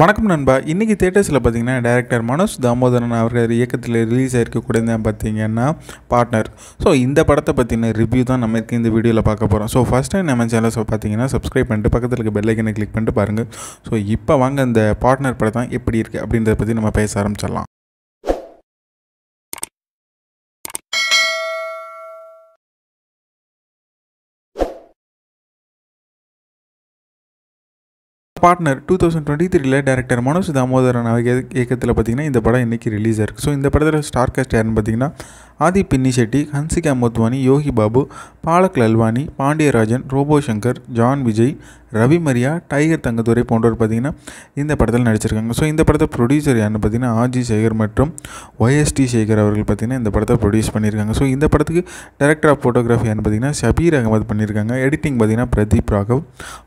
வணக்கம் நண்பா இன்றைக்கி தேட்டர்ஸில் பார்த்தீங்கன்னா டேரக்டர் மனோஜ் தாமோதரன் அவர்கள் இயக்கத்தில் ரிலீஸ் ஆகிருக்கக்கூடிய பார்த்தீங்கன்னா பார்ட்னர் ஸோ இந்த படத்தை பற்றின ரிவ்யூ தான் நமக்கு இந்த வீடியோவில் பார்க்க போகிறோம் ஸோ ஃபஸ்ட் டைம் நம்ம சேனல் ஸோ பார்த்தீங்கன்னா சப்ஸ்கிரைப் பண்ணிட்டு பக்கத்தில் இருக்க பெல்லைக்கனை கிளிக் பண்ணிட்டு பாருங்கள் ஸோ இப்போ வாங்க இந்த பார்ட்னர் படம் தான் எப்படி இருக்குது அப்படின்றத பற்றி நம்ம பேச ஆரம்பிச்சிடலாம் பார்ட்னர் டூ தௌசண்ட் டுவெண்ட்டி த்ரீல டேரக்டர் மனோஜ் தாமோதரன் இயக்கத்தில் பார்த்தீங்கன்னா இந்த படம் இன்றைக்கி ரிலீஸ் இருக்குது ஸோ இந்த படத்தில் ஸ்டார் காஸ்ட் யாருன்னு பார்த்தீங்கன்னா ஆதி பின்னி ஷெட்டி ஹன்சிகா மோத்வானி யோகி பாபு பாலக் லல்வானி பாண்டியராஜன் ரோபோ சங்கர் ஜான் விஜய் ரவி மரியா டைகர் தங்கதுரை போன்றவர் பார்த்தீங்கன்னா இந்த படத்தில் நடிச்சிருக்காங்க ஸோ இந்த படத்தை ப்ரொடியூசர் யாருன்னு பார்த்தீங்கன்னா ஆஜி சேகர் மற்றும் ஒய்எஸ்டி சேகர் அவர்கள் பார்த்தீங்கன்னா இந்த படத்தை ப்ரொடியூஸ் பண்ணியிருக்காங்க ஸோ இந்த படத்துக்கு டேரக்டர் ஆஃப் ஃபோட்டோகிராஃபி யாருன்னு பார்த்தீங்கன்னா ஷபீர் அகமது பண்ணியிருக்காங்க எடிட்டிங் பார்த்தீங்கன்னா பிரதீப் ராகவ்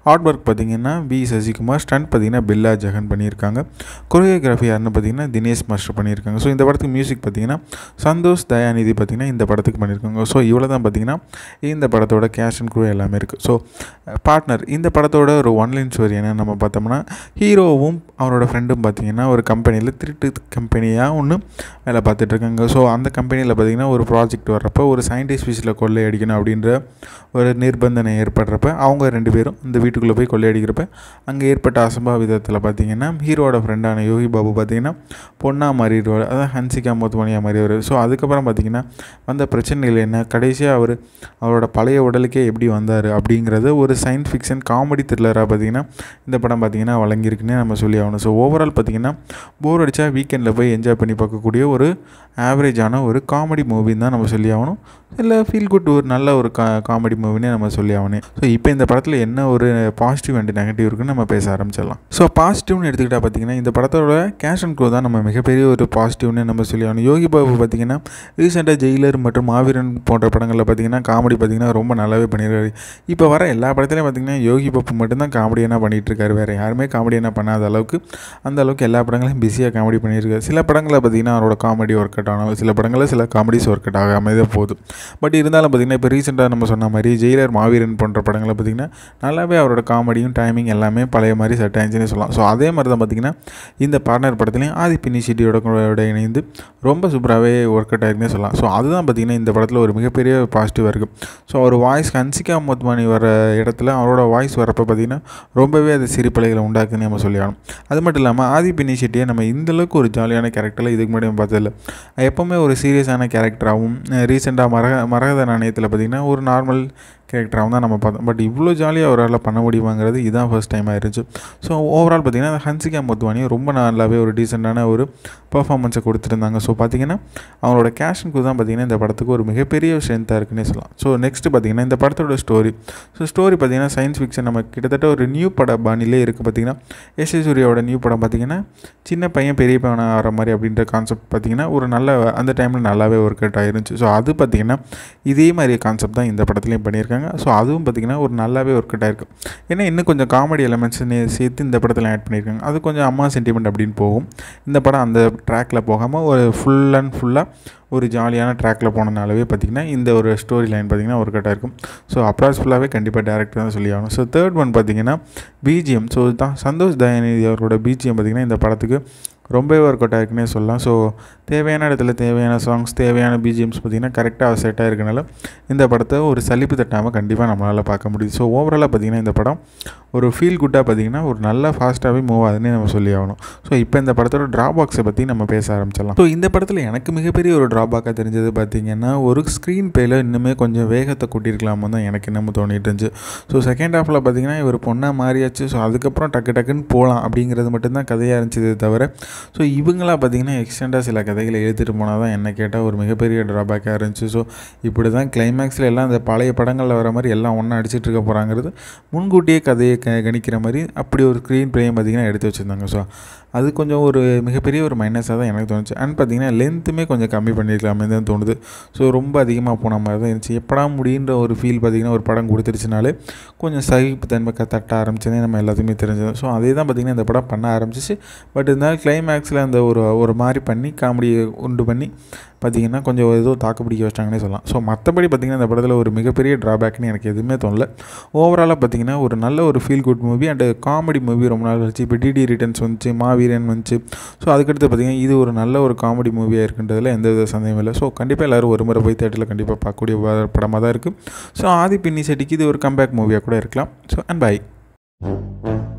ஹார்ட் ஒர்க் பார்த்தீங்கன்னா வி சசிகுமார் ஸ்டண்ட் பார்த்திங்கன்னா பில்லா ஜெகன் பண்ணியிருக்காங்க கொரியோகிராஃபி யாருன்னு பார்த்தீங்கன்னா தினேஷ் மாஸ்டர் பண்ணியிருக்காங்க ஸோ இந்த படத்துக்கு மியூசிக் பார்த்திங்கன்னா சந்தோஷ் தயானி நிதி பார்த்திங்கன்னா இந்த படத்துக்கு பண்ணியிருக்காங்க ஸோ இவ்வளோ தான் பார்த்திங்கன்னா இந்த படத்தோட கேஷ் அண்ட் க்ரூ எல்லாமே இருக்குது ஸோ பார்ட்னர் இந்த படத்தோட ஒரு ஒன்லைன் ஸ்டோரி என்ன நம்ம பார்த்தோம்னா ஹீரோவும் அவரோட ஃப்ரெண்டும் பார்த்திங்கன்னா ஒரு கம்பெனியில் திருட்டு கம்பெனியாக ஒன்று வேலை பார்த்துட்ருக்காங்க ஸோ அந்த கம்பெனியில் பார்த்திங்கன்னா ஒரு ப்ராஜெக்ட் வர்றப்போ ஒரு சயின்டிஸ்ட் வீஸில் கொள்ளை அடிக்கணும் அப்படின்ற ஒரு நிர்பந்தனை ஏற்படுறப்ப அவங்க ரெண்டு பேரும் இந்த வீட்டுக்குள்ளே போய் கொள்ளையடிக்கிறப்ப அங்கே ஏற்பட்ட அசம்பாவிதத்தில் பார்த்திங்கன்னா ஹீரோட ஃப்ரெண்டான யோகி பாபு பார்த்திங்கன்னா பொண்ணாக மாறிடுவார் அதான் ஹன்சிகா மோத்மணியாக மாறிடுவார் ஸோ அதுக்கப்புறம் பார்த்திங்கன்னா பார்த்திங்கன்னா வந்த பிரச்சனைகள் என்ன கடைசியாக அவர் அவரோட பழைய உடலுக்கே எப்படி வந்தார் அப்படிங்கிறத ஒரு சயின்ஸ் ஃபிக்ஷன் காமெடி த்ரில்லராக பார்த்திங்கன்னா இந்த படம் பார்த்திங்கன்னா வழங்கியிருக்குன்னே நம்ம சொல்லி ஆகணும் ஸோ ஓவரால் பார்த்திங்கன்னா போர் அடித்தா வீக்கெண்டில் போய் என்ஜாய் பண்ணி பார்க்கக்கூடிய ஒரு ஆவரேஜான ஒரு காமெடி மூவின்னு தான் நம்ம சொல்லி ஆகணும் இல்லை ஃபீல் குட் ஒரு நல்ல ஒரு கா காமெடி மூவினே நம்ம சொல்லி ஆகணும் ஸோ இப்போ இந்த படத்தில் என்ன ஒரு பாசிட்டிவ் அண்ட் நெகட்டிவ் இருக்குன்னு நம்ம பேச ஆரம்பிச்சிடலாம் ஸோ பாசிட்டிவ்னு எடுத்துக்கிட்டால் பார்த்திங்கன்னா இந்த படத்தோட கேஷ் அண்ட் க்ரோ தான் நம்ம மிகப்பெரிய ஒரு பாசிட்டிவ்னு நம்ம சொல்லி ஆகணும் யோகி பாபு பார்த்திங்கன்னா ரீசெண்ட் ரீசெண்டாக ஜெயிலர் மற்றும் மாவீரன் போன்ற படங்களில் பார்த்திங்கன்னா காமெடி பார்த்திங்கன்னா ரொம்ப நல்லாவே பண்ணிடுறாரு இப்போ வர எல்லா படத்துலையும் பார்த்திங்கன்னா யோகி பப்பு மட்டும்தான் பண்ணிகிட்டு இருக்காரு வேறு யாருமே காமெடியனாக பண்ணாத அளவுக்கு அந்த அளவுக்கு எல்லா படங்களையும் பிஸியாக காமெடி பண்ணியிருக்காரு சில படங்களில் பார்த்திங்கன்னா அவரோட காமெடி ஒர்க் அவுட் ஆனாலும் சில படங்களில் சில காமெடிஸ் ஒர்க் அவுட் ஆகாமல் தான் பட் இருந்தாலும் பார்த்திங்கன்னா இப்போ ரீசெண்டாக நம்ம சொன்ன மாதிரி ஜெயிலர் மாவீரன் போன்ற படங்களை பார்த்திங்கன்னா நல்லாவே அவரோட காமெடியும் டைமிங் எல்லாமே பழைய மாதிரி செட் ஆயிடுச்சுன்னு சொல்லலாம் ஸோ அதே மாதிரி தான் பார்த்திங்கன்னா இந்த பார்ட்னர் படத்துலையும் ஆதிப் இனிஷியேட்டிவோட இணைந்து ரொம்ப சூப்பராகவே ஒர்க் அவுட் ஆயிருக்குன்னு சொல்லலாம் சொல்லலாம் ஸோ அதுதான் பார்த்திங்கன்னா இந்த படத்தில் ஒரு மிகப்பெரிய பாசிட்டிவாக இருக்குது ஸோ அவர் வாய்ஸ் ஹன்சிகா முத்மானி வர இடத்துல அவரோட வாய்ஸ் வரப்போ பார்த்திங்கன்னா ரொம்பவே அது சிரிப்பலைகளை உண்டாக்குன்னு நம்ம சொல்லியாகணும் அது மட்டும் இல்லாமல் ஆதி இனிஷியேட்டிவை நம்ம இந்தளவுக்கு ஒரு ஜாலியான கேரக்டரில் இதுக்கு முன்னாடி பார்த்ததில்ல எப்போவுமே ஒரு சீரியஸான கேரக்டராகவும் ரீசெண்டாக மரக மரகத நாணயத்தில் பார்த்திங்கன்னா ஒரு நார்மல் கேரக்டராகவும் தான் நம்ம பார்த்தோம் பட் இவ்வளோ ஜாலியாக அவரால் பண்ண முடியுமாங்கிறது இதுதான் ஃபஸ்ட் டைம் ஆயிருச்சு ஸோ ஓவரால் பார்த்திங்கன்னா ஹன்சிகா மொத்வானி ரொம்ப நல்லாவே ஒரு டீசெண்டான ஒரு பர்ஃபார்மன்ஸை கொடுத்துருந்தாங்க ஸோ பார்த்திங்கன்னா அவங்களோட கேஷ் தான் பார்த்திங்கன்னா இந்த படத்துக்கு ஒரு மிகப்பெரிய ஸ்ட்ரென்த்தாக இருக்குன்னே சொல்லலாம் ஸோ நெக்ஸ்ட் பார்த்திங்கன்னா இந்த படத்தோட ஸ்டோரி ஸோ ஸ்டோரி பார்த்திங்கன்னா சயின்ஸ் ஃபிக்ஷன் நம்ம கிட்டத்தட்ட ஒரு நியூ பட பாணிலே இருக்குது பார்த்திங்கன்னா எஸ் சூர்யாவோட நியூ படம் பார்த்திங்கன்னா சின்ன பையன் பெரிய பையன் ஆகிற மாதிரி அப்படின்ற கான்செப்ட் பார்த்திங்கன்னா ஒரு நல்ல அந்த டைமில் நல்லாவே ஒர்க் அவுட் ஆயிருந்துச்சு ஸோ அது பார்த்திங்கன்னா இதே மாதிரி கான்செப்ட் தான் இந்த படத்துலேயும் பண்ணியிருக்காங்க ஸோ அதுவும் பார்த்திங்கன்னா ஒரு நல்லாவே ஒர்க் அவுட் ஆயிருக்கு ஏன்னா இன்னும் கொஞ்சம் காமெடி எலமெண்ட்ஸ் சேர்த்து இந்த படத்தில் ஆட் பண்ணியிருக்காங்க அது கொஞ்சம் அம்மா சென்டிமெண்ட் அப்படின்னு போகும் இந்த படம் அந்த ட்ராக்கில் போகாமல் ஒரு ஃபுல் அண்ட் ஃபுல்லாக ஒரு ஜாலியான ட்ராக்கில் போனனாலவே பார்த்தீங்கன்னா இந்த ஒரு ஸ்டோரி லைன் பார்த்தீங்கன்னா ஒரு அவுட்டாக இருக்கும் ஸோ அப்ராஸ் ஃபுல்லாகவே கண்டிப்பாக டேரக்டர் தான் சொல்லி ஆகணும் ஸோ தேர்ட் ஒன் பார்த்திங்கன்னா பிஜிஎம் ஸோ தான் சந்தோஷ் தயாநிதி அவரோட பிஜிஎம் பார்த்தீங்கன்னா இந்த படத்துக்கு ரொம்பவே ஒர்க் அவுட் ஆயிருக்குன்னே சொல்லலாம் ஸோ தேவையான இடத்துல தேவையான சாங்ஸ் தேவையான பிஜிஎம்ஸ் பார்த்திங்கன்னா கரெக்டாக செட்டாக இருக்கனால இந்த படத்தை ஒரு சலிப்பு தட்டாமல் கண்டிப்பாக நம்மளால் பார்க்க முடியுது ஸோ ஓவராலாக பார்த்திங்கன்னா இந்த படம் ஒரு ஃபீல் குட்டாக பார்த்திங்கன்னா ஒரு நல்ல ஃபாஸ்ட்டாகவே மூவ் ஆகுதுன்னு நம்ம சொல்லி ஆகணும் ஸோ இப்போ இந்த படத்தோட ட்ராபாக்ஸை பற்றி நம்ம பேச ஆரம்பிச்சிடலாம் ஸோ இந்த படத்தில் எனக்கு மிகப்பெரிய ஒரு ட்ராபாக்காக தெரிஞ்சது பார்த்திங்கன்னா ஒரு ஸ்க்ரீன் பேயில் இன்னுமே கொஞ்சம் வேகத்தை கூட்டியிருக்கலாமோ தான் எனக்கு என்னமோ தோணிட்டு இருந்துச்சு ஸோ செகண்ட் ஹாஃபில் பார்த்திங்கன்னா இவர் பொண்ணாக மாறியாச்சு ஸோ அதுக்கப்புறம் டக்கு டக்குன்னு போகலாம் அப்படிங்கிறது மட்டும்தான் கதையாக இருந்துச்சு தவிர ஸோ இவங்களாம் பார்த்திங்கன்னா எக்ஸ்டெண்டாக சில கதைகளை எழுத்துகிட்டு போனால் தான் என்ன கேட்டால் ஒரு மிகப்பெரிய ட்ராபேக்காக இருந்துச்சு ஸோ இப்படி தான் கிளைமேக்ஸில் எல்லாம் இந்த பழைய படங்களில் வர மாதிரி எல்லாம் ஒன்றா அடிச்சுட்டு இருக்க போகிறாங்கிறது முன்கூட்டியே கதையை க கணிக்கிற மாதிரி அப்படி ஒரு ஸ்க்ரீன் ப்ளேயும் பார்த்திங்கன்னா எடுத்து வச்சுருந்தாங்க ஸோ அது கொஞ்சம் ஒரு மிகப்பெரிய ஒரு மைனஸாக தான் எனக்கு தோணுச்சு அண்ட் பார்த்திங்கன்னா லென்த்துமே கொஞ்சம் கம்மி பண்ணியிருக்கலாமே தான் தோணுது ஸோ ரொம்ப அதிகமாக போன மாதிரி தான் இருந்துச்சு எப்படா முடின்ற ஒரு ஃபீல் பார்த்திங்கன்னா ஒரு படம் கொடுத்துருச்சுனாலே கொஞ்சம் சகிப்பு தன்மை தட்ட ஆரம்பிச்சதே நம்ம எல்லாத்துக்குமே தெரிஞ்சது ஸோ அதே தான் பார்த்திங்கன்னா இந்த படம் பண்ண ஆரம்பிச்சிச்சு பட் இருந்தாலும் கிளைமேக்ஸ் மேக்ஸில் அந்த ஒரு ஒரு மாதிரி பண்ணி காமெடியை உண்டு பண்ணி பார்த்திங்கன்னா கொஞ்சம் ஏதோ தாக்கு பிடிக்க வச்சிட்டாங்கன்னே சொல்லலாம் ஸோ மற்றபடி பார்த்திங்கன்னா இந்த படத்தில் ஒரு மிகப்பெரிய ட்ராபேக்னு எனக்கு எதுவுமே தோணல ஓவராலாக பார்த்திங்கன்னா ஒரு நல்ல ஒரு feel good movie and comedy movie ரொம்ப நாள் வச்சு இப்போ டிடி ரிட்டர்ன்ஸ் வந்துச்சு மாவீரன் வந்துச்சு ஸோ அதுக்கடுத்து பார்த்திங்கன்னா இது ஒரு நல்ல ஒரு காமெடி மூவியாக இருக்குன்றதுல எந்த வித சந்தேகம் இல்லை ஸோ கண்டிப்பாக எல்லோரும் ஒரு முறை போய் தேட்டரில் கண்டிப்பாக பார்க்கக்கூடிய படமாக தான் இருக்குது ஸோ ஆதி பின்னி செட்டிக்கு இது ஒரு கம்பேக் மூவியாக கூட இருக்கலாம் ஸோ அண்ட் பாய்